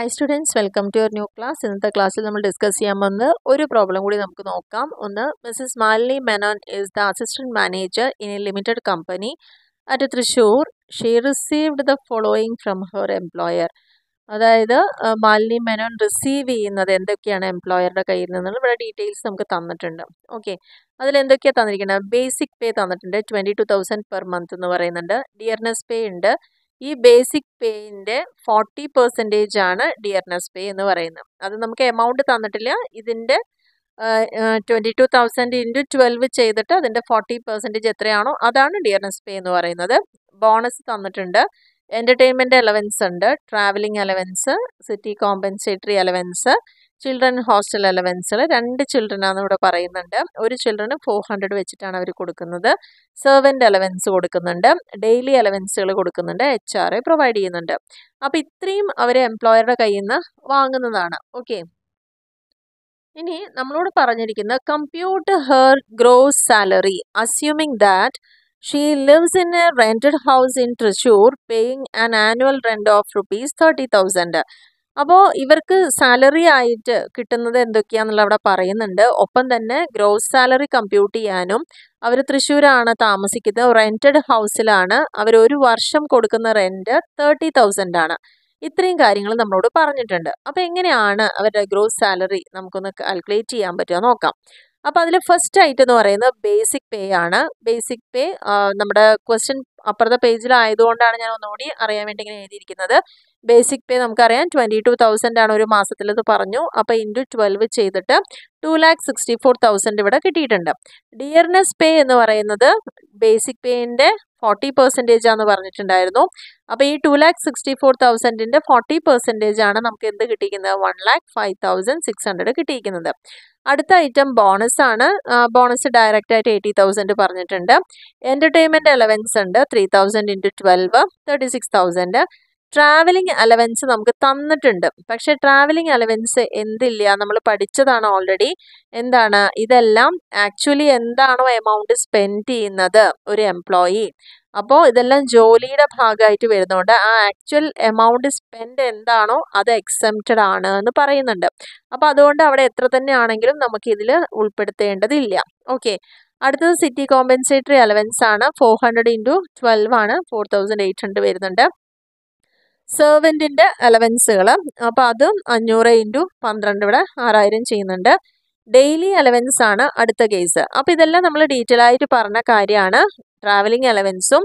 hi students welcome to your new class ഇന്നത്തെ ക്ലാസ്സിൽ നമ്മൾ ഡിസ്കസ് ചെയ്യാൻ വന്ന് ഒരു പ്രോബ്ലം കൂടി നമുക്ക് നോക്കാം ഒന്ന് Mrs Malini Menon is the assistant manager in a limited company at Thrissur she received the following from her employer അതായത് മാലിനി മെനോൻ റിസീവ് ചെയ്യുന്നത് എന്തൊക്കെയാണ് എംപ്ലോയറുടെ കയ്യിൽ നിന്നുള്ള ഇവിടെ ഡീറ്റെയിൽസ് നമുക്ക് തന്നിട്ടുണ്ട് ഓക്കെ അതിൽ എന്തൊക്കെയാണ് തന്നിരിക്കുന്നത് ബേസിക് പേ തന്നിട്ടുണ്ട് twenty two thousand per month എന്ന് പറയുന്നുണ്ട് ഡിയർനെസ് പേ ഉണ്ട് ഈ ബേസിക് പേയിൻ്റെ ഫോർട്ടി പെർസെൻറ്റേജ് ആണ് ഡിയർനെസ് പേ എന്ന് പറയുന്നത് അത് നമുക്ക് എമൗണ്ട് തന്നിട്ടില്ല ഇതിൻ്റെ twenty two thousand into twelve ചെയ്തിട്ട് അതിൻ്റെ ഫോർട്ടി പെർസെൻറ്റേജ് എത്രയാണോ അതാണ് ഡിയർനെസ് പേ എന്ന് പറയുന്നത് ബോണസ് തന്നിട്ടുണ്ട് എൻ്റർടൈൻമെൻറ്റ് അലവൻസ് ഉണ്ട് travelling allowance city compensatory allowance children hostel അലവൻസിൽ രണ്ട് ചിൽഡ്രൻ ചിൽഡ്രനാണ് ഇവിടെ പറയുന്നുണ്ട് ഒരു ചിൽഡ്രന് ഫോർ ഹൺഡ്രഡ് വെച്ചിട്ടാണ് അവർ കൊടുക്കുന്നത് സെർവൻ്റ് അലവൻസ് കൊടുക്കുന്നുണ്ട് ഡെയിലി അലവൻസുകൾ കൊടുക്കുന്നുണ്ട് എച്ച് ആർ എ പ്രൊവൈഡ് ചെയ്യുന്നുണ്ട് അപ്പം ഇത്രയും അവർ എംപ്ലോയറുടെ കയ്യിൽ നിന്ന് വാങ്ങുന്നതാണ് ഓക്കെ ഇനി നമ്മളോട് പറഞ്ഞിരിക്കുന്ന compute her gross salary assuming that she lives in a rented house in Thrissur paying an annual rent of rupees thirty thousand അപ്പോൾ ഇവർക്ക് സാലറി ആയിട്ട് കിട്ടുന്നത് എന്തൊക്കെയാണെന്നുള്ള അവിടെ പറയുന്നുണ്ട് ഒപ്പം തന്നെ ഗ്രോസ് സാലറി കമ്പ്യൂട്ട് ചെയ്യാനും അവർ തൃശ്ശൂരാണ് താമസിക്കുന്നത് റെൻറ്റഡ് ഹൗസിലാണ് അവർ ഒരു വർഷം കൊടുക്കുന്ന റെൻറ്റ് തേർട്ടി തൗസൻഡ് ആണ് ഇത്രയും കാര്യങ്ങൾ നമ്മളോട് പറഞ്ഞിട്ടുണ്ട് അപ്പോൾ എങ്ങനെയാണ് അവരുടെ ഗ്രോസ് സാലറി നമുക്കൊന്ന് കാൽക്കുലേറ്റ് ചെയ്യാൻ പറ്റുമോ നോക്കാം അപ്പോൾ അതിൽ ഫസ്റ്റ് ഐറ്റം എന്ന് പറയുന്നത് ബേസിക് പേ ആണ് ബേസിക് പേ നമ്മുടെ ക്വസ്റ്റ്യൻ അപ്പുറത്തെ പേജിലായതുകൊണ്ടാണ് ഞാൻ ഒന്നുകൂടി അറിയാൻ വേണ്ടി ഇങ്ങനെ എഴുതിയിരിക്കുന്നത് ബേസിക് പേ നമുക്കറിയാം ട്വൻറ്റി ടു തൗസൻഡ് ആണ് ഒരു മാസത്തിലത് പറഞ്ഞു അപ്പോൾ ഇൻറ്റു ട്വൽവ് ചെയ്തിട്ട് two lakh sixty four thousand ഇവിടെ കിട്ടിയിട്ടുണ്ട് ഡിയർനെസ് പേ എന്ന് പറയുന്നത് ബേസിക് പേയിൻ്റെ ഫോർട്ടി പെർസെൻറ്റേജ് ആണെന്ന് പറഞ്ഞിട്ടുണ്ടായിരുന്നു അപ്പോൾ ഈ ടു ലാക്ക് സിക്സ്റ്റി ഫോർ തൗസൻഡിൻ്റെ ഫോർട്ടി പെർസെൻറ്റേജ് ആണ് നമുക്ക് എന്ത് കിട്ടിയിരിക്കുന്നത് one lakh five thousand six hundred കിട്ടിയിരിക്കുന്നത് അടുത്ത ഐറ്റം ബോണസ് ആണ് ബോണസ് ഡയറക്റ്റ് ആയിട്ട് എയ്റ്റി തൗസൻഡ് പറഞ്ഞിട്ടുണ്ട് എൻ്റർടൈൻമെൻറ്റ് അലവൻസ് ഉണ്ട് three thousand into twelve thirty six thousand travelling allowance നമുക്ക് തന്നിട്ടുണ്ട് പക്ഷേ ട്രാവലിംഗ് അലവൻസ് എന്തില്ല നമ്മൾ പഠിച്ചതാണ് ഓൾറെഡി എന്താണ് ഇതെല്ലാം ആക്ച്വലി എന്താണോ എമൗണ്ട് സ്പെൻഡ് ചെയ്യുന്നത് ഒരു എംപ്ലോയി അപ്പോൾ ഇതെല്ലാം ജോലിയുടെ ഭാഗമായിട്ട് വരുന്നതുകൊണ്ട് ആ ആക്ച്വൽ എമൗണ്ട് സ്പെൻഡ് എന്താണോ അത് എക്സെപ്റ്റഡ് ആണ് എന്ന് പറയുന്നുണ്ട് അപ്പോൾ അതുകൊണ്ട് അവിടെ എത്ര തന്നെ ആണെങ്കിലും നമുക്ക് ഇതിൽ ഉൾപ്പെടുത്തേണ്ടതില്ല ഓക്കെ അടുത്തത് സിറ്റി കോമ്പൻസേറ്ററി അലവൻസ് ആണ് ഫോർ ഹൺഡ്രഡ് ഇൻറ്റു ട്വൽവ് ആണ് ഫോർ തൗസൻഡ് എയ്റ്റ് ഹൺഡ്രഡ് വരുന്നുണ്ട് സെർവൻറ്റിൻ്റെ അലവൻസുകൾ അപ്പോൾ അതും അഞ്ഞൂറ് ഇൻറ്റു പന്ത്രണ്ട് ഇവിടെ ആറായിരം ചെയ്യുന്നുണ്ട് ഡെയിലി അലവൻസ് ആണ് അടുത്ത കേസ് അപ്പോൾ ഇതെല്ലാം നമ്മൾ ഡീറ്റെയിൽ ആയിട്ട് പറഞ്ഞ കാര്യമാണ് ട്രാവലിംഗ് അലവൻസും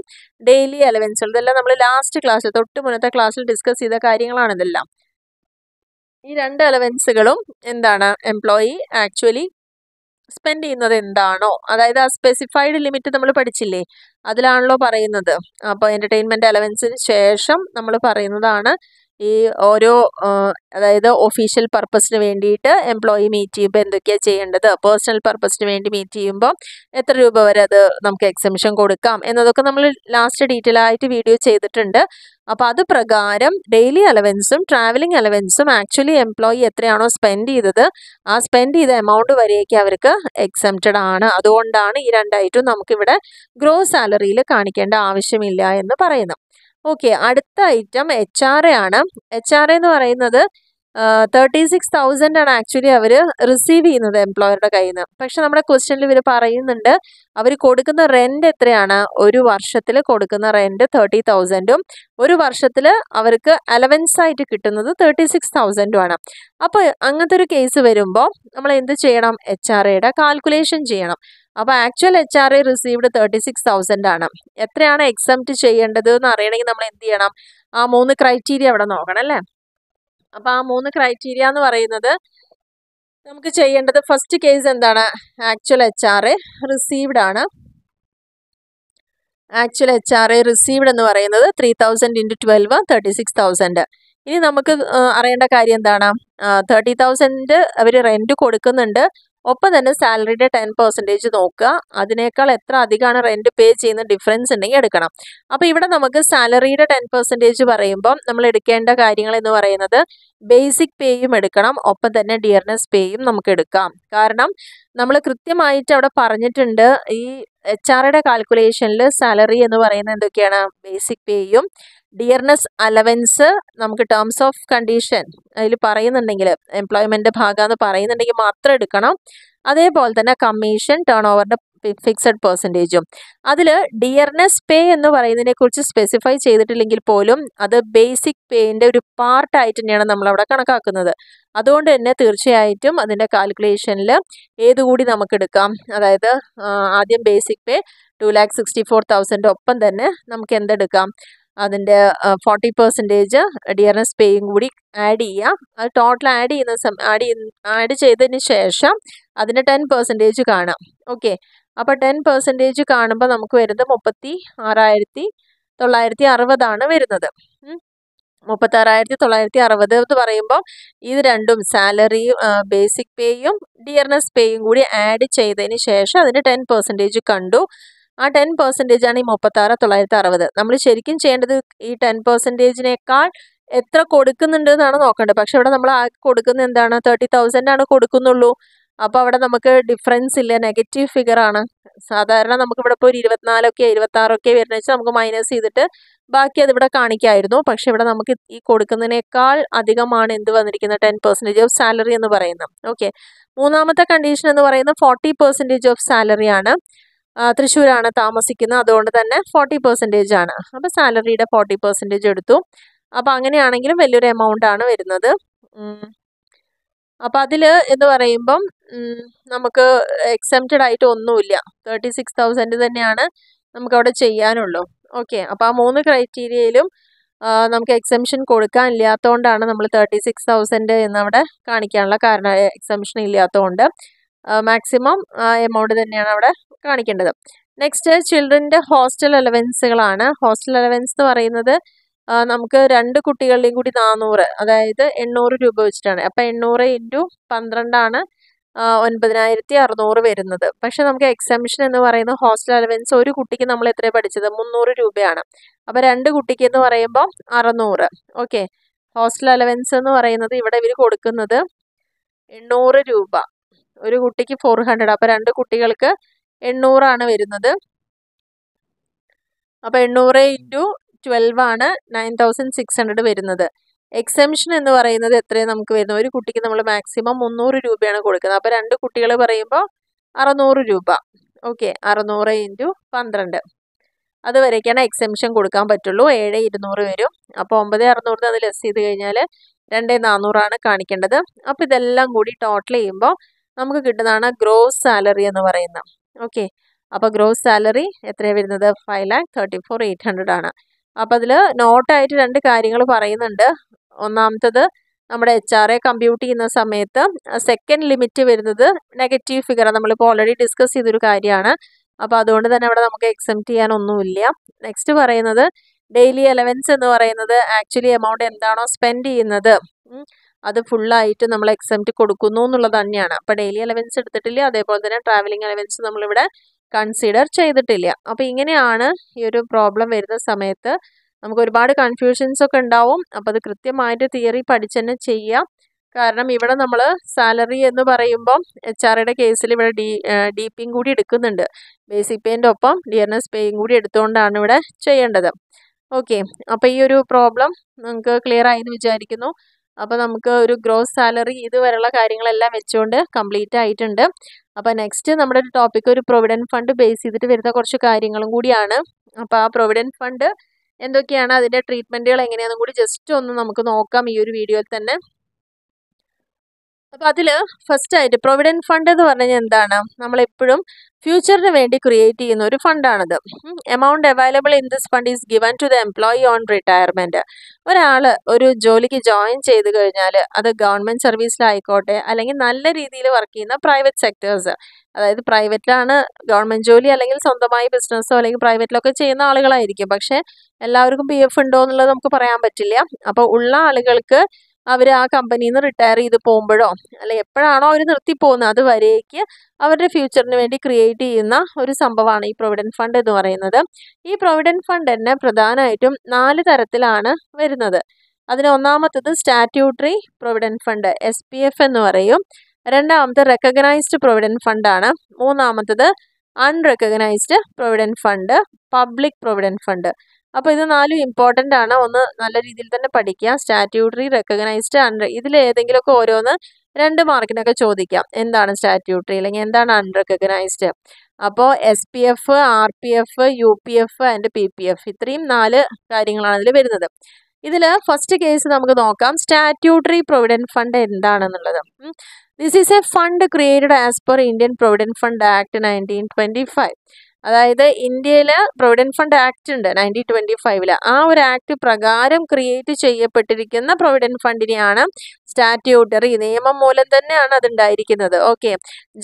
ഡെയിലി അലവൻസും ഇതെല്ലാം നമ്മൾ ലാസ്റ്റ് ക്ലാസ്സിൽ തൊട്ട് മുന്നത്തെ ക്ലാസ്സിൽ ഡിസ്കസ് ചെയ്ത കാര്യങ്ങളാണ് ഇതെല്ലാം ഈ രണ്ട് അലവൻസുകളും എന്താണ് എംപ്ലോയി ആക്ച്വലി സ്പെൻഡ് ചെയ്യുന്നത് എന്താണോ അതായത് ആ സ്പെസിഫൈഡ് ലിമിറ്റ് നമ്മൾ പഠിച്ചില്ലേ അതിലാണല്ലോ പറയുന്നത് അപ്പോൾ എൻ്റർടൈൻമെൻറ്റ് അലവൻസിന് ശേഷം നമ്മൾ പറയുന്നതാണ് ഈ ഓരോ അതായത് ഒഫീഷ്യൽ പർപ്പസിന് വേണ്ടിയിട്ട് എംപ്ലോയി മീറ്റ് ചെയ്യുമ്പോൾ എന്തൊക്കെയാണ് ചെയ്യേണ്ടത് പേഴ്സണൽ പർപ്പസിന് വേണ്ടി മീറ്റ് ചെയ്യുമ്പോൾ എത്ര രൂപ വരെ അത് നമുക്ക് എക്സിബിഷൻ കൊടുക്കാം എന്നതൊക്കെ നമ്മൾ ലാസ്റ്റ് ഡീറ്റെയിൽ ആയിട്ട് വീഡിയോ ചെയ്തിട്ടുണ്ട് അപ്പോൾ അത് പ്രകാരം ഡെയിലി അലവൻസും ട്രാവലിംഗ് അലവൻസും ആക്ച്വലി എംപ്ലോയി എത്രയാണോ സ്പെൻഡ് ചെയ്തത് ആ സ്പെൻഡ് ചെയ്ത എമൗണ്ട് വരെയൊക്കെ അവർക്ക് എക്സംപ്റ്റഡ് ആണ് അതുകൊണ്ടാണ് ഈ രണ്ടായിട്ടും നമുക്കിവിടെ ഗ്രോ സാലറിയിൽ കാണിക്കേണ്ട ആവശ്യമില്ല എന്ന് പറയുന്നത് ഓക്കെ അടുത്ത ഐറ്റം എച്ച് ആർ എ ആണ് എച്ച് ആർ എ എന്ന് പറയുന്നത് തേർട്ടി സിക്സ് തൗസൻഡ് ആണ് ആക്ച്വലി അവർ റിസീവ് ചെയ്യുന്നത് എംപ്ലോയറുടെ കയ്യിൽ നിന്ന് പക്ഷെ നമ്മുടെ ക്വസ്റ്റ്യനിൽ ഇവർ പറയുന്നുണ്ട് അവർ കൊടുക്കുന്ന റെൻ്റ് എത്രയാണ് ഒരു വർഷത്തിൽ കൊടുക്കുന്ന റെൻ്റ് തേർട്ടി തൗസൻഡും ഒരു വർഷത്തിൽ അവർക്ക് അലവൻസ് ആയിട്ട് കിട്ടുന്നത് തേർട്ടി സിക്സ് തൗസൻഡും ആണ് അപ്പോൾ അങ്ങനത്തെ ഒരു കേസ് വരുമ്പോൾ നമ്മൾ എന്ത് ചെയ്യണം എച്ച് ആർ എയുടെ കാൽക്കുലേഷൻ ചെയ്യണം അപ്പോൾ actual H R A received thirty six thousand ആണ് എത്രയാണ് എക്സംപ്റ്റ് ചെയ്യേണ്ടത് എന്ന് അറിയണമെങ്കിൽ നമ്മൾ എന്ത് ചെയ്യണം ആ മൂന്ന് ക്രൈറ്റീരിയ അവിടെ നോക്കണം അല്ലേ അപ്പോൾ ആ മൂന്ന് ക്രൈറ്റീരിയ എന്ന് പറയുന്നത് നമുക്ക് ചെയ്യേണ്ടത് ഫസ്റ്റ് കേസ് എന്താണ് actual H R A received ആണ് actual H R A received എന്ന് പറയുന്നത് three thousand into twelve thirty six thousand ഇനി നമുക്ക് അറിയേണ്ട കാര്യം എന്താണ് തേർട്ടി തൗസൻഡ് അവർ റെൻറ്റ് കൊടുക്കുന്നുണ്ട് ഒപ്പം തന്നെ സാലറിയുടെ ടെൻ പെർസെൻറ്റേജ് നോക്കുക അതിനേക്കാൾ എത്ര അധികമാണ് റെൻറ്റ് പേ ചെയ്യുന്ന ഡിഫറൻസ് ഉണ്ടെങ്കിൽ എടുക്കണം അപ്പോൾ ഇവിടെ നമുക്ക് സാലറിയുടെ ടെൻ പെർസെൻറ്റേജ് പറയുമ്പോൾ നമ്മൾ എടുക്കേണ്ട കാര്യങ്ങൾ എന്ന് പറയുന്നത് ബേസിക് പേയും എടുക്കണം ഒപ്പം തന്നെ ഡിയർനെസ് പേയും നമുക്ക് എടുക്കാം കാരണം നമ്മൾ കൃത്യമായിട്ട് അവിടെ പറഞ്ഞിട്ടുണ്ട് ഈ എച്ച് ആറുടെ കാൽക്കുലേഷനിൽ സാലറി എന്ന് പറയുന്നത് എന്തൊക്കെയാണ് ബേസിക് പേയും ഡിയർനെസ് അലവൻസ് നമുക്ക് ടേംസ് ഓഫ് കണ്ടീഷൻ അതിൽ പറയുന്നുണ്ടെങ്കിൽ എംപ്ലോയ്മെൻ്റ് ഭാഗമെന്ന് പറയുന്നുണ്ടെങ്കിൽ മാത്രം എടുക്കണം അതേപോലെ തന്നെ കമ്മീഷൻ ടേൺ ഓവറിൻ്റെ ഫിക്സഡ് പെർസെൻറ്റേജും അതിൽ ഡിയർനെസ് പേ എന്ന് പറയുന്നതിനെക്കുറിച്ച് സ്പെസിഫൈ ചെയ്തിട്ടില്ലെങ്കിൽ പോലും അത് ബേസിക് പേയിൻ്റെ ഒരു പാർട്ടായിട്ട് തന്നെയാണ് നമ്മളവിടെ കണക്കാക്കുന്നത് അതുകൊണ്ട് തന്നെ തീർച്ചയായിട്ടും അതിൻ്റെ കാൽക്കുലേഷനിൽ ഏതുകൂടി നമുക്കെടുക്കാം അതായത് ആദ്യം basic pay two lakh sixty four thousand ഒപ്പം തന്നെ നമുക്ക് എന്തെടുക്കാം അതിൻ്റെ ഫോർട്ടി പെർസെൻറ്റേജ് ഡിയർനെസ് പേയും കൂടി ആഡ് ചെയ്യുക അത് ടോട്ടൽ ആഡ് ചെയ്യുന്ന സം ആഡ് ചെയ്യുന്ന ആഡ് ചെയ്തതിന് ശേഷം അതിന് ടെൻ പെർസെൻറ്റേജ് കാണാം ഓക്കെ അപ്പോൾ ടെൻ പെർസെൻറ്റേജ് കാണുമ്പോൾ നമുക്ക് വരുന്നത് മുപ്പത്തി ആറായിരത്തി തൊള്ളായിരത്തി അറുപതാണ് വരുന്നത് മുപ്പത്തി ആറായിരത്തി തൊള്ളായിരത്തി അറുപത് എന്ന് പറയുമ്പോൾ ഇത് രണ്ടും സാലറിയും ബേസിക് പേയും ഡിയർനെസ് പേയും കൂടി ആഡ് ചെയ്തതിന് ശേഷം അതിന് ടെൻ പെർസെൻറ്റേജ് കണ്ടു ആ ടെൻ പെർസെൻറ്റേജ് ആണ് ഈ മുപ്പത്താറ് തൊള്ളായിരത്തി അറുപത് നമ്മൾ ശരിക്കും ചെയ്യേണ്ടത് ഈ ടെൻ പെർസെൻറ്റേജിനേക്കാൾ എത്ര കൊടുക്കുന്നുണ്ട് എന്നാണ് നോക്കേണ്ടത് പക്ഷെ ഇവിടെ നമ്മൾ ആ കൊടുക്കുന്ന എന്താണ് തേർട്ടി തൗസൻഡ് ആണ് കൊടുക്കുന്നുള്ളൂ അപ്പോൾ അവിടെ നമുക്ക് ഡിഫറൻസ് ഇല്ല നെഗറ്റീവ് ഫിഗർ ആണ് സാധാരണ നമുക്ക് ഇവിടെ ഇപ്പോൾ ഒരു ഇരുപത്തിനാലൊക്കെ ഇരുപത്താറൊക്കെ വരുന്ന വെച്ചാൽ നമുക്ക് മൈനസ് ചെയ്തിട്ട് ബാക്കി അതിവിടെ കാണിക്കായിരുന്നു പക്ഷെ ഇവിടെ നമുക്ക് ഈ കൊടുക്കുന്നതിനേക്കാൾ അധികമാണ് എന്ത് വന്നിരിക്കുന്നത് ടെൻ പെർസെൻറ്റേജ് ഓഫ് സാലറി എന്ന് പറയുന്നത് ഓക്കെ മൂന്നാമത്തെ കണ്ടീഷൻ എന്ന് പറയുന്നത് ഫോർട്ടി പെർസെൻറ്റേജ് ഓഫ് സാലറി ആണ് തൃശ്ശൂരാണ് താമസിക്കുന്നത് അതുകൊണ്ട് തന്നെ ഫോർട്ടി പെർസെൻറ്റേജ് ആണ് അപ്പം സാലറിയുടെ ഫോർട്ടി പെർസെൻറ്റേജ് എടുത്തു അപ്പോൾ അങ്ങനെയാണെങ്കിലും വലിയൊരു എമൗണ്ട് ആണ് വരുന്നത് അപ്പം അതിൽ എന്ന് പറയുമ്പം നമുക്ക് എക്സെപ്റ്റഡ് ആയിട്ട് ഒന്നുമില്ല തേർട്ടി സിക്സ് തൗസൻഡ് തന്നെയാണ് നമുക്കവിടെ ചെയ്യാനുള്ളൂ ഓക്കെ അപ്പോൾ ആ മൂന്ന് ക്രൈറ്റീരിയയിലും നമുക്ക് എക്സംഷൻ കൊടുക്കാൻ ഇല്ലാത്തതുകൊണ്ടാണ് നമ്മൾ തേർട്ടി സിക്സ് തൗസൻഡ് എന്നവിടെ കാണിക്കാനുള്ള കാരണം എക്സംഷൻ ഇല്ലാത്തതുകൊണ്ട് മാക്സിമം എമൗണ്ട് തന്നെയാണ് അവിടെ കാണിക്കേണ്ടത് നെക്സ്റ്റ് ചിൽഡ്രൻ്റെ ഹോസ്റ്റൽ അലവൻസുകളാണ് ഹോസ്റ്റൽ അലവൻസ് എന്ന് പറയുന്നത് നമുക്ക് രണ്ട് കുട്ടികളുടെയും കൂടി നാനൂറ് അതായത് എണ്ണൂറ് രൂപ വെച്ചിട്ടാണ് അപ്പം എണ്ണൂറ് ഇൻറ്റു പന്ത്രണ്ടാണ് ഒൻപതിനായിരത്തി അറുന്നൂറ് വരുന്നത് പക്ഷെ നമുക്ക് എക്സംഷൻ എന്ന് പറയുന്ന ഹോസ്റ്റൽ അലവൻസ് ഒരു കുട്ടിക്ക് നമ്മൾ എത്ര പഠിച്ചത് മുന്നൂറ് രൂപയാണ് അപ്പോൾ രണ്ട് കുട്ടിക്ക് എന്ന് പറയുമ്പോൾ അറുന്നൂറ് ഓക്കെ ഹോസ്റ്റൽ അലവൻസ് എന്ന് പറയുന്നത് ഇവിടെ ഇവർ കൊടുക്കുന്നത് എണ്ണൂറ് രൂപ ഒരു കുട്ടിക്ക് ഫോർ ഹൺഡ്രഡ് അപ്പം രണ്ട് കുട്ടികൾക്ക് എണ്ണൂറാണ് വരുന്നത് അപ്പം എണ്ണൂറ് ഇൻറ്റു ട്വൽവ് ആണ് നയൻ തൗസൻഡ് സിക്സ് ഹൺഡ്രഡ് വരുന്നത് എക്സംഷൻ എന്ന് പറയുന്നത് എത്രയും നമുക്ക് വരുന്നത് ഒരു കുട്ടിക്ക് നമ്മൾ മാക്സിമം മുന്നൂറ് രൂപയാണ് കൊടുക്കുന്നത് അപ്പം രണ്ട് കുട്ടികൾ പറയുമ്പോൾ അറുന്നൂറ് രൂപ ഓക്കെ അറുന്നൂറ് ഇൻറ്റു പന്ത്രണ്ട് അതുവരേക്കാണ് എക്സംഷൻ കൊടുക്കാൻ പറ്റുള്ളൂ ഏഴ് ഇരുന്നൂറ് വരും അപ്പോൾ ഒമ്പത് അറുന്നൂറ് അത് ലെസ് ചെയ്ത് കഴിഞ്ഞാൽ രണ്ട് നാന്നൂറാണ് കാണിക്കേണ്ടത് അപ്പോൾ ഇതെല്ലാം കൂടി ടോട്ടൽ ചെയ്യുമ്പോൾ നമുക്ക് കിട്ടുന്നതാണ് ഗ്രോസ് സാലറി എന്ന് പറയുന്നത് ഓക്കെ അപ്പോൾ ഗ്രോസ് സാലറി എത്രയാണ് വരുന്നത് five lakh thirty four eight hundred ആണ് അപ്പോൾ അതിൽ നോട്ടായിട്ട് രണ്ട് കാര്യങ്ങൾ പറയുന്നുണ്ട് ഒന്നാമത്തത് നമ്മുടെ എച്ച് ആർ എ കമ്പ്യൂട്ട് ചെയ്യുന്ന സമയത്ത് സെക്കൻഡ് ലിമിറ്റ് വരുന്നത് നെഗറ്റീവ് ഫിഗർ നമ്മളിപ്പോൾ ഓൾറെഡി ഡിസ്കസ് ചെയ്തൊരു കാര്യമാണ് അപ്പോൾ അതുകൊണ്ട് തന്നെ അവിടെ നമുക്ക് എക്സെപ്റ്റ് ചെയ്യാനൊന്നുമില്ല നെക്സ്റ്റ് പറയുന്നത് ഡെയിലി അലവൻസ് എന്ന് പറയുന്നത് ആക്ച്വലി എമൗണ്ട് എന്താണോ സ്പെൻഡ് ചെയ്യുന്നത് അത് ഫുള്ളായിട്ട് നമ്മൾ എക്സെപ്റ്റ് കൊടുക്കുന്നു എന്നുള്ളത് തന്നെയാണ് അപ്പോൾ ഡെയിലി അലവൻസ് എടുത്തിട്ടില്ല അതേപോലെ തന്നെ ട്രാവലിംഗ് അലവൻസ് നമ്മളിവിടെ കൺസിഡർ ചെയ്തിട്ടില്ല അപ്പോൾ ഇങ്ങനെയാണ് ഈ ഒരു പ്രോബ്ലം വരുന്ന സമയത്ത് നമുക്ക് ഒരുപാട് കൺഫ്യൂഷൻസ് ഒക്കെ ഉണ്ടാവും അപ്പോൾ അത് കൃത്യമായിട്ട് തിയറി പഠിച്ച് തന്നെ ചെയ്യാം കാരണം ഇവിടെ നമ്മൾ സാലറി എന്ന് പറയുമ്പം എച്ച് ആറുടെ കേസിൽ ഇവിടെ ഡി ഡി പിയും കൂടി എടുക്കുന്നുണ്ട് ബേസിക് പേയിൻ്റെ ഒപ്പം ഡിയർനെസ് പേയും കൂടി എടുത്തുകൊണ്ടാണ് ഇവിടെ ചെയ്യേണ്ടത് ഓക്കെ അപ്പോൾ ഈ ഒരു പ്രോബ്ലം നിങ്ങൾക്ക് ക്ലിയർ ആയെന്ന് വിചാരിക്കുന്നു അപ്പോൾ നമുക്ക് ഒരു ഗ്രോസ് സാലറി ഇതുവരെയുള്ള കാര്യങ്ങളെല്ലാം വെച്ചുകൊണ്ട് കംപ്ലീറ്റ് ആയിട്ടുണ്ട് അപ്പോൾ നെക്സ്റ്റ് നമ്മുടെ ഒരു ടോപ്പിക്ക് ഒരു പ്രൊവിഡൻറ്റ് ഫണ്ട് ബേസ് ചെയ്തിട്ട് വരുന്ന കുറച്ച് കാര്യങ്ങളും കൂടിയാണ് അപ്പോൾ ആ പ്രൊവിഡൻറ്റ് ഫണ്ട് എന്തൊക്കെയാണ് അതിൻ്റെ ട്രീറ്റ്മെൻറ്റുകൾ എങ്ങനെയാണെന്നും കൂടി ജസ്റ്റ് ഒന്ന് നമുക്ക് നോക്കാം ഈ ഒരു വീഡിയോയിൽ തന്നെ അപ്പോൾ അതിൽ ഫസ്റ്റായിട്ട് പ്രൊവിഡൻറ്റ് ഫണ്ട് എന്ന് പറഞ്ഞാൽ എന്താണ് നമ്മളെപ്പോഴും ഫ്യൂച്ചറിന് വേണ്ടി ക്രിയേറ്റ് ചെയ്യുന്ന ഒരു ഫണ്ടാണത് amount available in this fund is given to the employee on retirement ഒരാൾ ഒരു ജോലിക്ക് ജോയിൻ ചെയ്ത് കഴിഞ്ഞാൽ അത് ഗവൺമെൻറ് സർവീസിലായിക്കോട്ടെ അല്ലെങ്കിൽ നല്ല രീതിയിൽ വർക്ക് ചെയ്യുന്ന പ്രൈവറ്റ് സെക്ടേഴ്സ് അതായത് പ്രൈവറ്റിലാണ് ഗവൺമെൻറ് ജോലി അല്ലെങ്കിൽ സ്വന്തമായി ബിസിനസ്സോ അല്ലെങ്കിൽ പ്രൈവറ്റിലൊക്കെ ചെയ്യുന്ന ആളുകളായിരിക്കും പക്ഷേ എല്ലാവർക്കും പി എഫ് ഉണ്ടോ എന്നുള്ളത് നമുക്ക് പറയാൻ പറ്റില്ല അപ്പോൾ ഉള്ള ആളുകൾക്ക് അവർ ആ കമ്പനിയിൽ നിന്ന് റിട്ടയർ ചെയ്ത് പോകുമ്പോഴോ അല്ലെ എപ്പോഴാണോ അവർ നിർത്തിപ്പോകുന്നത് അത് വരേക്ക് അവരുടെ ഫ്യൂച്ചറിന് വേണ്ടി ക്രിയേറ്റ് ചെയ്യുന്ന ഒരു സംഭവമാണ് ഈ പ്രൊവിഡൻറ്റ് ഫണ്ട് എന്ന് പറയുന്നത് ഈ പ്രൊവിഡൻറ്റ് ഫണ്ട് തന്നെ പ്രധാനമായിട്ടും നാല് തരത്തിലാണ് വരുന്നത് അതിന് ഒന്നാമത്തത് statutory provident fund S P F എന്ന് പറയും രണ്ടാമത്തെ റെക്കഗ്നൈസ്ഡ് പ്രൊവിഡൻറ്റ് ഫണ്ടാണ് മൂന്നാമത്തത് unrecognised provident fund public provident fund അപ്പോൾ ഇത് നാലും ഇമ്പോർട്ടൻ്റ് ആണ് ഒന്ന് നല്ല രീതിയിൽ തന്നെ പഠിക്കുക സ്റ്റാറ്റ്യൂട്ടറി റെക്കഗ്നൈസ്ഡ് അൺറെ ഇതിൽ ഏതെങ്കിലുമൊക്കെ ഓരോന്ന് രണ്ട് മാർക്കിനൊക്കെ ചോദിക്കാം എന്താണ് സ്റ്റാറ്റ്യൂട്ടറി അല്ലെങ്കിൽ എന്താണ് അൺറെക്കഗ്നൈസ്ഡ് അപ്പോൾ S P F R P F U P F and P P F ഇത്രയും നാല് കാര്യങ്ങളാണ് അതിൽ വരുന്നത് ഇതിൽ ഫസ്റ്റ് കേസ് നമുക്ക് നോക്കാം സ്റ്റാറ്റ്യൂട്ടറി പ്രൊവിഡൻറ്റ് ഫണ്ട് എന്താണെന്നുള്ളത് this is a fund created as per Indian provident fund act nineteen twenty five അതായത് ഇന്ത്യയിൽ പ്രൊവിഡൻറ്റ് ഫണ്ട് ആക്ട് ഉണ്ട് നയൻറ്റീൻ ട്വൻറ്റി ഫൈവില് ആ ഒരു ആക്ട് പ്രകാരം ക്രിയേറ്റ് ചെയ്യപ്പെട്ടിരിക്കുന്ന പ്രൊവിഡൻറ്റ് ഫണ്ടിനെയാണ് സ്റ്റാറ്റ്യൂട്ടറി നിയമം മൂലം തന്നെയാണ് അതുണ്ടായിരിക്കുന്നത് okay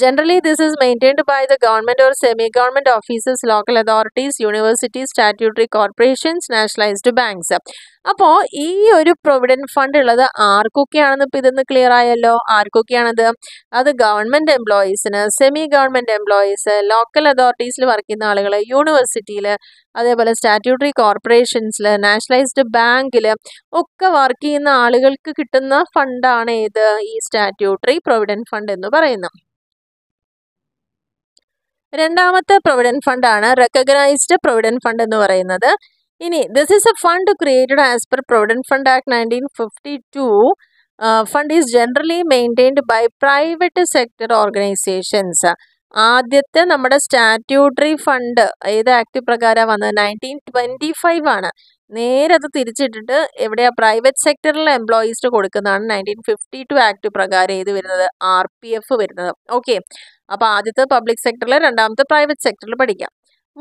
generally this is maintained by the government or semi government offices local authorities universities statutory corporations nationalised banks അപ്പോൾ ഈ ഒരു പ്രൊവിഡന്റ് ഫണ്ട് ഉള്ളത് ആർക്കൊക്കെയാണെന്ന് ഇപ്പോൾ ഇതൊന്ന് ക്ലിയർ ആയല്ലോ ആർക്കൊക്കെയാണത് അത് ഗവൺമെൻറ് എംപ്ലോയീസിന് സെമി ഗവൺമെൻറ് എംപ്ലോയീസ് ലോക്കൽ അതോറിറ്റീസിൽ വർക്ക് ചെയ്യുന്ന ആളുകൾ യൂണിവേഴ്സിറ്റിയിൽ അതേപോലെ സ്റ്റാറ്റ്യൂട്ടറി കോർപ്പറേഷൻസിൽ നാഷണലൈസ്ഡ് ബാങ്കിൽ ഒക്കെ വർക്ക് ചെയ്യുന്ന ആളുകൾക്ക് കിട്ടുന്ന ഫണ്ടാണ് ഏത് ഈ സ്റ്റാറ്റ്യൂട്ടറി പ്രൊവിഡന്റ് ഫണ്ട് എന്ന് പറയുന്നത് രണ്ടാമത്തെ പ്രൊവിഡന്റ് ഫണ്ടാണ് റെക്കഗ്നൈസ്ഡ് പ്രൊവിഡന്റ് ഫണ്ട് എന്ന് പറയുന്നത് ഇനി this is a fund created as per provident fund act nineteen fifty two fund is generally maintained by private sector organisations ആദ്യത്തെ നമ്മുടെ സ്റ്റാറ്റ്യൂട്ടറി ഫണ്ട് ഏത് ആക്ട് പ്രകാരമാണ് വന്നത് നയൻറ്റീൻ ട്വൻറ്റി ഫൈവ് ആണ് നേരെ അത് തിരിച്ചിട്ടിട്ട് എവിടെയാ പ്രൈവറ്റ് സെക്ടറിലെ എംപ്ലോയീസിന് കൊടുക്കുന്നതാണ് നയൻറ്റീൻ ഫിഫ്റ്റി ടു ആക്ട് പ്രകാരം ഏത് വരുന്നത് ആർ പി എഫ് വരുന്നത് ഓക്കെ അപ്പോൾ ആദ്യത്തെ പബ്ലിക് സെക്ടറിൽ രണ്ടാമത്തെ പ്രൈവറ്റ് സെക്ടറിൽ പഠിക്കാം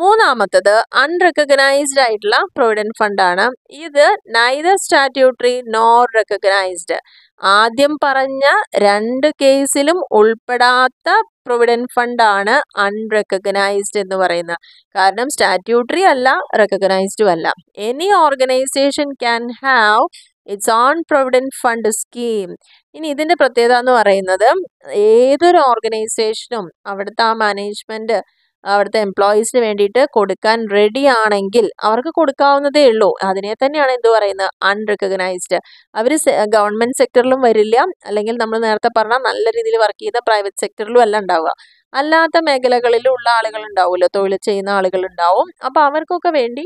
മൂന്നാമത്തത് അൺറെക്കഗ്നൈസ്ഡ് ആയിട്ടുള്ള പ്രൊവിഡന്റ് ഫണ്ടാണ് ഇത് നൈതർ സ്റ്റാറ്റ്യൂട്ടറി നോർ റെക്കഗ്നൈസ്ഡ് ആദ്യം പറഞ്ഞ രണ്ട് കേസിലും ഉൾപ്പെടാത്ത പ്രൊവിഡന്റ് ഫണ്ടാണ് അൺറെക്കഗ്നൈസ്ഡ് എന്ന് പറയുന്നത് കാരണം സ്റ്റാറ്റ്യൂട്ടറി അല്ല റെക്കഗ്നൈസ്ഡും അല്ല any organisation can have its own provident fund scheme ഇനി ഇതിൻ്റെ പ്രത്യേകത എന്ന് പറയുന്നത് ഏതൊരു ഓർഗനൈസേഷനും അവിടുത്തെ ആ മാനേജ്മെൻറ്റ് അവിടുത്തെ എംപ്ലോയീസിന് വേണ്ടിയിട്ട് കൊടുക്കാൻ റെഡി ആണെങ്കിൽ അവർക്ക് കൊടുക്കാവുന്നതേ ഉള്ളൂ അതിനെ തന്നെയാണ് എന്ത് പറയുന്നത് അൺറെക്കഗ്നൈസ്ഡ് അവർ ഗവൺമെന്റ് സെക്ടറിലും വരില്ല അല്ലെങ്കിൽ നമ്മൾ നേരത്തെ പറഞ്ഞാൽ നല്ല രീതിയിൽ വർക്ക് ചെയ്ത പ്രൈവറ്റ് സെക്ടറിലും അല്ല ഉണ്ടാവുക അല്ലാത്ത മേഖലകളിലുള്ള ആളുകൾ ഉണ്ടാവുമല്ലോ തൊഴിൽ ചെയ്യുന്ന ആളുകൾ ഉണ്ടാവും അപ്പോൾ അവർക്കൊക്കെ വേണ്ടി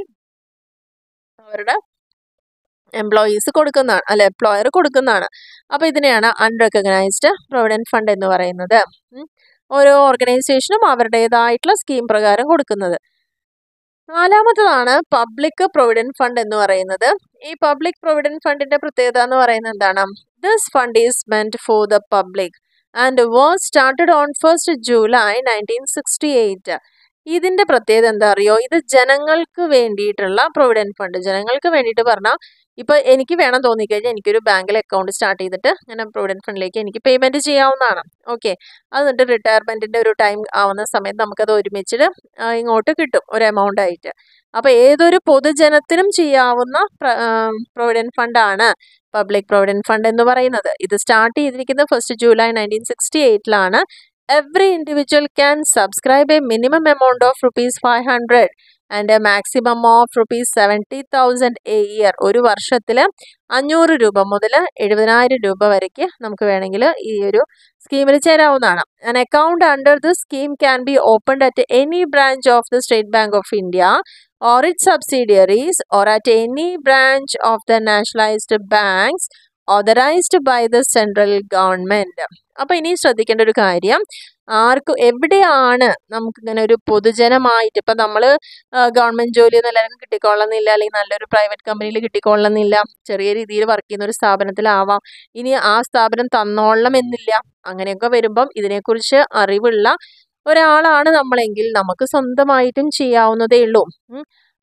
അവരുടെ എംപ്ലോയീസ് കൊടുക്കുന്നതാണ് അല്ലെ എംപ്ലോയർ കൊടുക്കുന്നതാണ് അപ്പോൾ ഇതിനെയാണ് അൺറെക്കഗ്നൈസ്ഡ് പ്രൊവിഡൻറ്റ് ഫണ്ട് എന്ന് പറയുന്നത് ഓരോ ഓർഗനൈസേഷനും അവരുടേതായിട്ടുള്ള സ്കീം പ്രകാരം കൊടുക്കുന്നത് നാലാമത്തതാണ് പബ്ലിക് പ്രൊവിഡന്റ് ഫണ്ട് എന്ന് പറയുന്നത് ഈ പബ്ലിക് പ്രൊവിഡന്റ് ഫണ്ടിന്റെ പ്രത്യേകത എന്ന് പറയുന്നത് എന്താണ് this fund is meant for the public and was started on first July nineteen sixty eight ഇതിന്റെ പ്രത്യേകത എന്താ അറിയോ ഇത് ജനങ്ങൾക്ക് വേണ്ടിയിട്ടുള്ള പ്രൊവിഡന്റ് ഫണ്ട് ജനങ്ങൾക്ക് വേണ്ടിയിട്ട് പറഞ്ഞാൽ ഇപ്പോൾ എനിക്ക് വേണം തോന്നിക്കഴിഞ്ഞാൽ എനിക്കൊരു ബാങ്കിൽ അക്കൗണ്ട് സ്റ്റാർട്ട് ചെയ്തിട്ട് ഞാൻ പ്രൊവിഡൻറ്റ് ഫണ്ടിലേക്ക് എനിക്ക് പേയ്മെന്റ് ചെയ്യാവുന്നതാണ് ഓക്കെ അത് എന്നിട്ട് ഒരു ടൈം ആവുന്ന സമയത്ത് നമുക്കത് ഒരുമിച്ചിട്ട് ഇങ്ങോട്ട് കിട്ടും ഒരു എമൗണ്ട് ആയിട്ട് അപ്പോൾ ഏതൊരു പൊതുജനത്തിനും ചെയ്യാവുന്ന പ്രൊവിഡന്റ് ഫണ്ടാണ് പബ്ലിക് പ്രൊവിഡന്റ് ഫണ്ട് എന്ന് പറയുന്നത് ഇത് സ്റ്റാർട്ട് ചെയ്തിരിക്കുന്നത് ഫസ്റ്റ് ജൂലൈ നയൻറ്റീൻ സിക്സ്റ്റി എയ്റ്റിലാണ് every individual can subscribe a minimum amount of rupees five hundred and maximum of rupees seventy thousand a year ഒരു വർഷത്തിൽ അഞ്ഞൂറ് രൂപ മുതൽ എഴുപതിനായിരം രൂപ വരയ്ക്ക് നമുക്ക് വേണമെങ്കിൽ ഈ ഒരു സ്കീമിൽ ചേരാവുന്നതാണ് and account under the scheme can be opened at any branch of the State Bank of India or it subsidiaries or at any branch of the nationalised banks authorised by the central government അപ്പോൾ ഇനി ശ്രദ്ധിക്കേണ്ട ഒരു കാര്യം ആർക്ക് എവിടെയാണ് നമുക്കിങ്ങനെ ഒരു പൊതുജനമായിട്ട് ഇപ്പം നമ്മൾ ഗവൺമെൻറ് ജോലിയൊന്നും എല്ലാവർക്കും കിട്ടിക്കൊള്ളുന്നില്ല അല്ലെങ്കിൽ നല്ലൊരു പ്രൈവറ്റ് കമ്പനിയിൽ കിട്ടിക്കൊള്ളുന്നില്ല ചെറിയ രീതിയിൽ വർക്ക് ചെയ്യുന്ന ഒരു സ്ഥാപനത്തിലാവാം ഇനി ആ സ്ഥാപനം തന്നോളണം എന്നില്ല അങ്ങനെയൊക്കെ വരുമ്പം ഇതിനെക്കുറിച്ച് അറിവുള്ള ഒരാളാണ് നമ്മളെങ്കിൽ നമുക്ക് സ്വന്തമായിട്ടും ചെയ്യാവുന്നതേ ഉള്ളൂ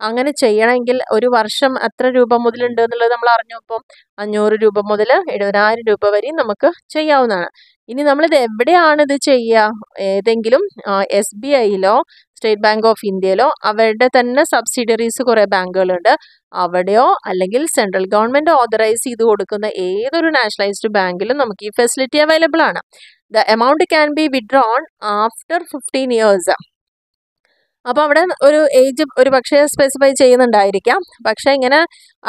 അങ്ങനെ ചെയ്യണമെങ്കിൽ ഒരു വർഷം എത്ര രൂപ മുതലുണ്ട് എന്നുള്ളത് നമ്മൾ അറിഞ്ഞു അപ്പം അഞ്ഞൂറ് രൂപ മുതൽ എഴുപതിനായിരം രൂപ വരെയും നമുക്ക് ചെയ്യാവുന്നതാണ് ഇനി നമ്മളിത് എവിടെയാണ് ഇത് ചെയ്യുക ഏതെങ്കിലും എസ് ബി ഐയിലോ സ്റ്റേറ്റ് ബാങ്ക് ഓഫ് ഇന്ത്യയിലോ അവരുടെ തന്നെ സബ്സിഡറീസ് കുറേ ബാങ്കുകളുണ്ട് അവിടെയോ അല്ലെങ്കിൽ സെൻട്രൽ ഗവൺമെൻറ് ഓതറൈസ് ചെയ്ത് കൊടുക്കുന്ന ഏതൊരു നാഷണലൈസ്ഡ് ബാങ്കിലും നമുക്ക് ഈ ഫെസിലിറ്റി അവൈലബിൾ ആണ് the amount can be withdrawn after fifteen years അപ്പോൾ അവിടെ ഒരു ഏജ് ഒരു പക്ഷേ സ്പെസിഫൈ ചെയ്യുന്നുണ്ടായിരിക്കാം പക്ഷേ ഇങ്ങനെ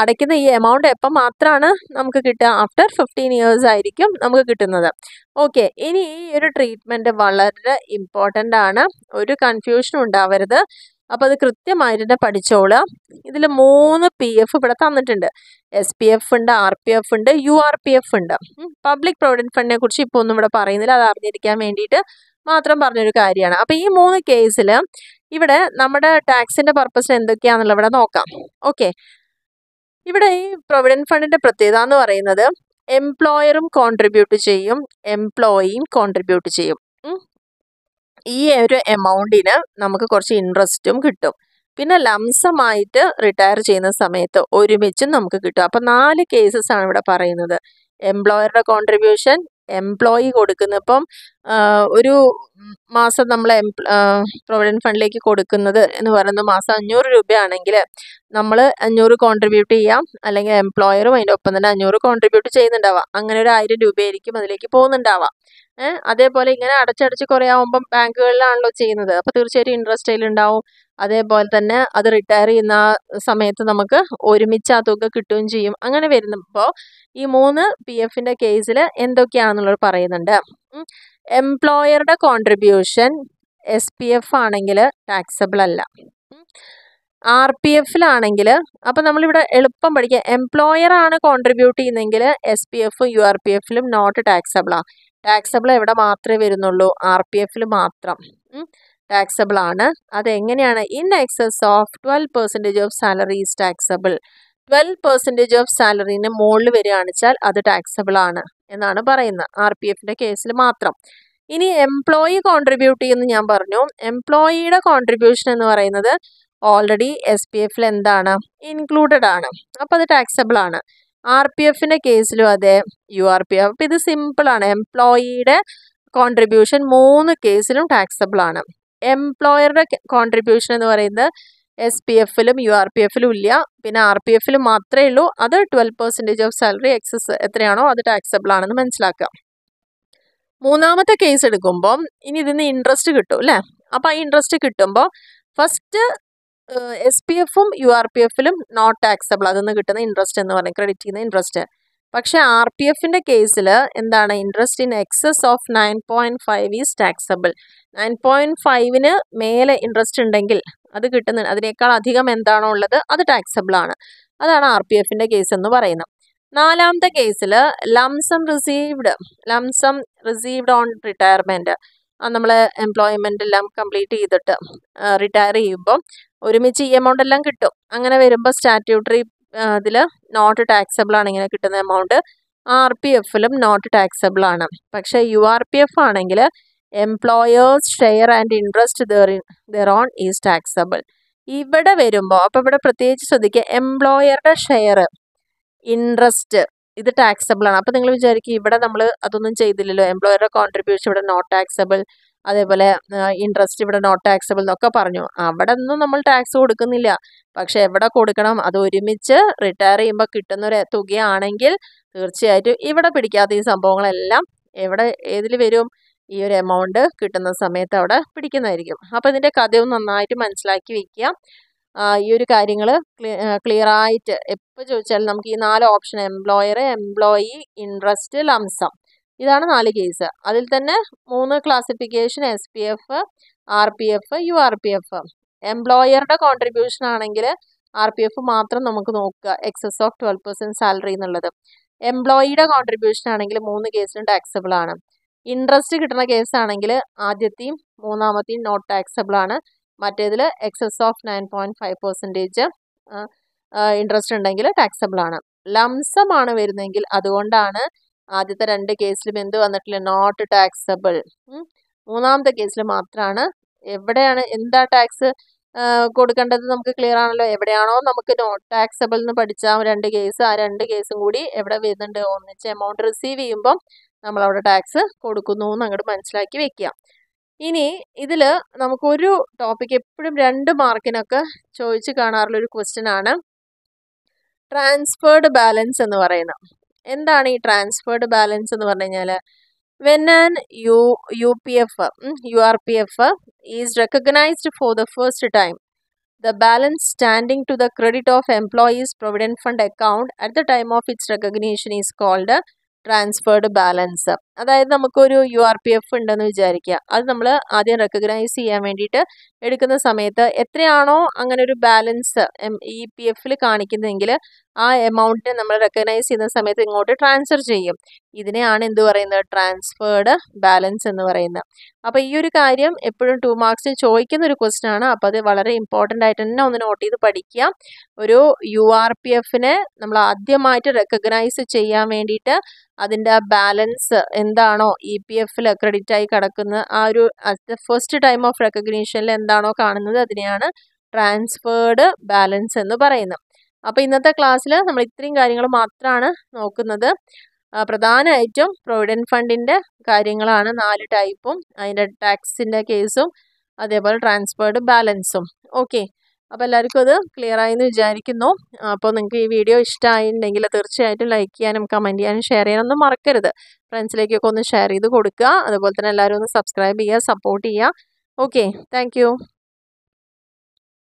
അടയ്ക്കുന്ന ഈ എമൗണ്ട് എപ്പം മാത്രമാണ് നമുക്ക് കിട്ടുക ആഫ്റ്റർ ഫിഫ്റ്റീൻ ഇയേഴ്സ് ആയിരിക്കും നമുക്ക് കിട്ടുന്നത് ഓക്കെ ഇനി ഈ ഒരു ട്രീറ്റ്മെൻറ്റ് വളരെ ഇമ്പോർട്ടൻ്റ് ആണ് ഒരു കൺഫ്യൂഷനും ഉണ്ടാവരുത് അപ്പോൾ അത് കൃത്യമായിട്ട് തന്നെ പഠിച്ചോളുക ഇതിൽ മൂന്ന് പി എഫ് ഇവിടെ തന്നിട്ടുണ്ട് എസ് പി എഫ് ഉണ്ട് ആർ പി എഫ് ഉണ്ട് യു ആർ പി എഫ് ഉണ്ട് പബ്ലിക് പ്രൊവിഡൻറ്റ് ഫണ്ടിനെ കുറിച്ച് ഇപ്പോൾ ഒന്നും ഇവിടെ പറയുന്നില്ല അത് അറിഞ്ഞിരിക്കാൻ വേണ്ടിയിട്ട് മാത്രം പറഞ്ഞൊരു കാര്യമാണ് അപ്പോൾ ഈ മൂന്ന് കേസിൽ ഇവിടെ നമ്മുടെ ടാക്സിൻ്റെ പർപ്പസ് എന്തൊക്കെയാണെന്നുള്ള ഇവിടെ നോക്കാം ഓക്കെ ഇവിടെ ഈ പ്രൊവിഡൻറ്റ് ഫണ്ടിൻ്റെ പ്രത്യേകത എന്ന് പറയുന്നത് എംപ്ലോയറും കോൺട്രിബ്യൂട്ട് ചെയ്യും എംപ്ലോയിയും കോൺട്രിബ്യൂട്ട് ചെയ്യും ഈ ഒരു എമൗണ്ടിന് നമുക്ക് കുറച്ച് ഇൻട്രസ്റ്റും കിട്ടും പിന്നെ ലംസമായിട്ട് റിട്ടയർ ചെയ്യുന്ന സമയത്ത് ഒരുമിച്ചും നമുക്ക് കിട്ടും അപ്പം നാല് കേസസ് ആണ് ഇവിടെ പറയുന്നത് എംപ്ലോയറുടെ കോൺട്രിബ്യൂഷൻ എംപ്ലോയി കൊടുക്കുന്നത് ഇപ്പം ഒരു മാസം നമ്മൾ പ്രൊവിഡൻറ്റ് ഫണ്ടിലേക്ക് കൊടുക്കുന്നത് എന്ന് പറയുന്നത് മാസം അഞ്ഞൂറ് രൂപയാണെങ്കിൽ നമ്മൾ അഞ്ഞൂറ് കോൺട്രിബ്യൂട്ട് ചെയ്യാം അല്ലെങ്കിൽ എംപ്ലോയറും അതിൻ്റെ ഒപ്പം തന്നെ അഞ്ഞൂറ് കോൺട്രിബ്യൂട്ട് ചെയ്യുന്നുണ്ടാവാം അങ്ങനെ ഒരു ആയിരം രൂപയായിരിക്കും അതിലേക്ക് പോകുന്നുണ്ടാവാം അതേപോലെ ഇങ്ങനെ അടച്ചടച്ച് കുറെ ആവുമ്പം ബാങ്കുകളിലാണല്ലോ ചെയ്യുന്നത് അപ്പോൾ തീർച്ചയായിട്ടും ഇൻട്രസ്റ്റ് ഉണ്ടാവും അതേപോലെ തന്നെ അത് റിട്ടയർ ചെയ്യുന്ന സമയത്ത് നമുക്ക് ഒരുമിച്ച് ആ തുക കിട്ടുകയും ചെയ്യും അങ്ങനെ വരുമ്പോൾ ഈ മൂന്ന് പി എഫിന്റെ കേസിൽ എന്തൊക്കെയാണെന്നുള്ളത് പറയുന്നുണ്ട് എംപ്ലോയറുടെ കോൺട്രിബ്യൂഷൻ എസ് പി എഫ് ആണെങ്കിൽ ടാക്സബിൾ അല്ല ആർ പി എഫിലാണെങ്കിൽ അപ്പം നമ്മളിവിടെ എളുപ്പം പഠിക്കുക എംപ്ലോയർ ആണ് കോൺട്രിബ്യൂട്ട് ചെയ്യുന്നതെങ്കിൽ എസ് പി എഫും യു ആർ പി എഫിലും നോട്ട് ടാക്സബിളാണ് ടാക്സബിൾ എവിടെ മാത്രമേ വരുന്നുള്ളൂ ആർ പി എഫിൽ മാത്രം ടാക്സബിൾ ആണ് അതെങ്ങനെയാണ് in excess of twelve percentage of salary is taxable twelve percentage of സാലറിന് മുകളിൽ വരികയാണെച്ചാൽ അത് ടാക്സബിൾ ആണ് എന്നാണ് പറയുന്നത് ആർ പി എഫിൻ്റെ കേസിൽ മാത്രം ഇനി എംപ്ലോയി കോൺട്രിബ്യൂട്ട് ചെയ്യുന്നു ഞാൻ പറഞ്ഞു എംപ്ലോയിയുടെ കോൺട്രിബ്യൂഷൻ എന്ന് പറയുന്നത് ഓൾറെഡി എസ് പി എഫിൽ എന്താണ് ഇൻക്ലൂഡഡ് ആണ് അപ്പോൾ അത് ടാക്സബിൾ ആണ് ആർ പി എഫിൻ്റെ കേസിലും അതെ യു ആർ പി എഫ് അപ്പം ഇത് സിമ്പിളാണ് എംപ്ലോയിയുടെ കോൺട്രിബ്യൂഷൻ മൂന്ന് കേസിലും ടാക്സബിൾ ആണ് എംപ്ലോയറുടെ കോൺട്രിബ്യൂഷൻ എന്ന് പറയുന്നത് എസ് പി എഫിലും യു ആർ പി എഫിലും ഇല്ല പിന്നെ ആർ പി എഫിലും മാത്രമേ ഉള്ളൂ അത് twelve percentage of salary excess എത്രയാണോ അത് ടാക്സബിൾ ആണെന്ന് മനസ്സിലാക്കുക മൂന്നാമത്തെ കേസ് എടുക്കുമ്പോൾ ഇനി ഇതിന് ഇൻട്രസ്റ്റ് കിട്ടും അല്ലേ അപ്പോൾ ആ ഇൻട്രസ്റ്റ് കിട്ടുമ്പോൾ ഫസ്റ്റ് എസ് പി എഫും യു ആർ പി എഫിലും നോട്ട് ടാക്സബിൾ അതിൽ കിട്ടുന്ന ഇൻട്രസ്റ്റ് എന്ന് പറയും ക്രെഡിറ്റ് ചെയ്യുന്ന ഇൻട്രസ്റ്റ് പക്ഷേ ആർ പി എഫിൻ്റെ കേസിൽ എന്താണ് interest in excess of nine point five is taxable nine point ഫൈവിന് മേലെ ഇൻട്രസ്റ്റ് ഉണ്ടെങ്കിൽ അത് കിട്ടുന്ന അതിനേക്കാൾ അധികം എന്താണോ ഉള്ളത് അത് ടാക്സബിൾ ആണ് അതാണ് ആർ പി എഫിൻ്റെ കേസ് എന്ന് പറയുന്നത് നാലാമത്തെ കേസിൽ lump sum received lump sum received on retirement നമ്മൾ എംപ്ലോയ്മെൻ്റ് എല്ലാം കംപ്ലീറ്റ് ചെയ്തിട്ട് റിട്ടയർ ചെയ്യുമ്പോൾ ഒരുമിച്ച് ഈ എമൗണ്ട് എല്ലാം കിട്ടും അങ്ങനെ വരുമ്പോൾ സ്റ്റാറ്റ്യൂട്ടറി ഇതിൽ നോട്ട് ടാക്സബിൾ ആണ് ഇങ്ങനെ കിട്ടുന്ന എമൗണ്ട് ആർ പി എഫിലും നോട്ട് ടാക്സബിൾ ആണ് പക്ഷേ യു ആർ പി എഫ് ആണെങ്കിൽ employers share and interest there in there on is taxable ഇവിടെ വരുമ്പോൾ അപ്പോൾ ഇവിടെ പ്രത്യേകിച്ച് ശ്രദ്ധിക്കുക എംപ്ലോയറുടെ ഷെയർ ഇൻട്രസ്റ്റ് ഇത് ടാക്സബിൾ ആണ് അപ്പോൾ നിങ്ങൾ വിചാരിക്കും ഇവിടെ നമ്മൾ അതൊന്നും ചെയ്തില്ലല്ലോ എംപ്ലോയറുടെ കോൺട്രിബ്യൂഷൻ ഇവിടെ നോട്ട് ടാക്സബിൾ അതേപോലെ ഇൻട്രസ്റ്റ് ഇവിടെ നോട്ട് ടാക്സബിൾ എന്നൊക്കെ പറഞ്ഞു അവിടെ ഒന്നും നമ്മൾ ടാക്സ് കൊടുക്കുന്നില്ല പക്ഷെ എവിടെ കൊടുക്കണം അത് ഒരുമിച്ച് റിട്ടയർ ചെയ്യുമ്പോൾ കിട്ടുന്ന ഒരു തുകയാണെങ്കിൽ തീർച്ചയായിട്ടും ഇവിടെ പിടിക്കാത്ത ഈ സംഭവങ്ങളെല്ലാം എവിടെ ഏതിൽ വരും ഈ ഒരു എമൗണ്ട് കിട്ടുന്ന സമയത്ത് അവിടെ പിടിക്കുന്നതായിരിക്കും അപ്പോൾ ഇതിൻ്റെ കഥയും നന്നായിട്ട് മനസ്സിലാക്കി വയ്ക്കുക ഈ ഒരു കാര്യങ്ങൾ ക്ലിയർ ആയിട്ട് എപ്പോൾ ചോദിച്ചാലും നമുക്ക് ഈ നാല് option employer employee interest lump sum ഇതാണ് നാല് കേസ് അതിൽ തന്നെ മൂന്ന് classification S P F R P F U R P F എംപ്ലോയറുടെ കോൺട്രിബ്യൂഷൻ ആണെങ്കിൽ ആർ പി എഫ് മാത്രം നമുക്ക് നോക്കുക excess of twelve percent salary എന്നുള്ളത് എംപ്ലോയിയുടെ കോൺട്രിബ്യൂഷൻ ആണെങ്കിൽ മൂന്ന് കേസിനും ടാക്സബിൾ ആണ് ഇൻട്രസ്റ്റ് കിട്ടുന്ന കേസ് ആണെങ്കിൽ ആദ്യത്തെയും മൂന്നാമത്തെയും നോട്ട് ടാക്സബിൾ ആണ് മറ്റേതിൽ excess of nine point five percentage interest ഉണ്ടെങ്കിൽ ടാക്സബിൾ ആണ് ലംസമാണ് വരുന്നതെങ്കിൽ അതുകൊണ്ടാണ് ആദ്യത്തെ രണ്ട് കേസിലും എന്ത് വന്നിട്ടില്ല നോട്ട് ടാക്സബിൾ മൂന്നാമത്തെ കേസിൽ മാത്രമാണ് എവിടെയാണ് എന്താ ടാക്സ് കൊടുക്കേണ്ടത് നമുക്ക് ക്ലിയർ ആണല്ലോ എവിടെയാണോ നമുക്ക് നോട്ട് ടാക്സബിൾ എന്ന് പഠിച്ച രണ്ട് കേസ് ആ രണ്ട് കേസും കൂടി എവിടെ വരുന്നുണ്ട് ഒന്നിച്ച് എമൗണ്ട് റിസീവ് ചെയ്യുമ്പോൾ നമ്മൾ അവിടെ ടാക്സ് കൊടുക്കുന്നു എന്ന് അങ്ങോട്ട് മനസ്സിലാക്കി വെക്കുക ഇനി ഇതിൽ നമുക്കൊരു ടോപ്പിക്ക് എപ്പോഴും രണ്ട് മാർക്കിനൊക്കെ ചോദിച്ച് കാണാറുള്ള ഒരു ക്വസ്റ്റ്യൻ ആണ് ട്രാൻസ്ഫേർഡ് ബാലൻസ് എന്ന് പറയുന്നത് എന്താണ് ഈ ട്രാൻസ്ഫേർഡ് ബാലൻസ് എന്ന് പറഞ്ഞു കഴിഞ്ഞാൽ when an U U P F U R P F is recognised for the first time the balance standing to the credit of employees provident fund account at the time of its recognition is called transferred balance അതായത് നമുക്കൊരു U R P F ഉണ്ടെന്ന് വിചാരിക്കുക അത് നമ്മൾ ആദ്യം recognise ചെയ്യാൻ വേണ്ടിയിട്ട് എടുക്കുന്ന സമയത്ത് എത്രയാണോ അങ്ങനെ ഒരു ബാലൻസ് ഇ പി എഫിൽ കാണിക്കുന്നതെങ്കിൽ ആ എമൗണ്ട് നമ്മൾ റെക്കഗ്നൈസ് ചെയ്യുന്ന സമയത്ത് ഇങ്ങോട്ട് ട്രാൻസ്ഫർ ചെയ്യും ഇതിനെയാണ് എന്ത് പറയുന്നത് ട്രാൻസ്ഫേർഡ് ബാലൻസ് എന്ന് പറയുന്നത് അപ്പോൾ ഈ ഒരു കാര്യം എപ്പോഴും ടു മാർക്സ് ചോദിക്കുന്ന ഒരു ക്വസ്റ്റൻ ആണ് അപ്പോൾ അത് വളരെ ഇമ്പോർട്ടൻ്റ് ആയിട്ട് തന്നെ ഒന്ന് നോട്ട് ചെയ്ത് പഠിക്കുക ഒരു യു ആർ പി എഫിനെ നമ്മൾ ആദ്യമായിട്ട് റെക്കഗ്നൈസ് ചെയ്യാൻ വേണ്ടിയിട്ട് അതിൻ്റെ ബാലൻസ് എന്ന് എന്താണോ ഇ e പി എഫിൽ ക്രെഡിറ്റായി കിടക്കുന്നത് ആ ഒരു at the first time of റെക്കഗ്നീഷനിൽ എന്താണോ കാണുന്നത് അതിനെയാണ് ട്രാൻസ്ഫേർഡ് ബാലൻസ് എന്ന് പറയുന്നത് അപ്പോൾ ഇന്നത്തെ ക്ലാസ്സിൽ നമ്മൾ ഇത്രയും കാര്യങ്ങൾ മാത്രമാണ് നോക്കുന്നത് പ്രധാനമായിട്ടും പ്രൊവിഡൻറ്റ് ഫണ്ടിൻ്റെ കാര്യങ്ങളാണ് നാല് ടൈപ്പും അതിൻ്റെ ടാക്സിൻ്റെ കേസും അതേപോലെ ട്രാൻസ്ഫേർഡ് ബാലൻസും ഓക്കെ അപ്പോൾ എല്ലാവർക്കും അത് ക്ലിയർ ആയെന്ന് വിചാരിക്കുന്നു അപ്പോൾ നിങ്ങൾക്ക് ഈ വീഡിയോ ഇഷ്ടമായിട്ടുണ്ടെങ്കിൽ തീർച്ചയായിട്ടും ലൈക്ക് ചെയ്യാനും കമൻറ്റ് ചെയ്യാനും ഷെയർ ചെയ്യാനൊന്നും മറക്കരുത് ഫ്രണ്ട്സിലേക്കൊക്കെ ഒന്ന് ഷെയർ ചെയ്ത് കൊടുക്കുക അതുപോലെ തന്നെ എല്ലാവരും ഒന്ന് സബ്സ്ക്രൈബ് ചെയ്യുക സപ്പോർട്ട് ചെയ്യുക ഓക്കെ താങ്ക്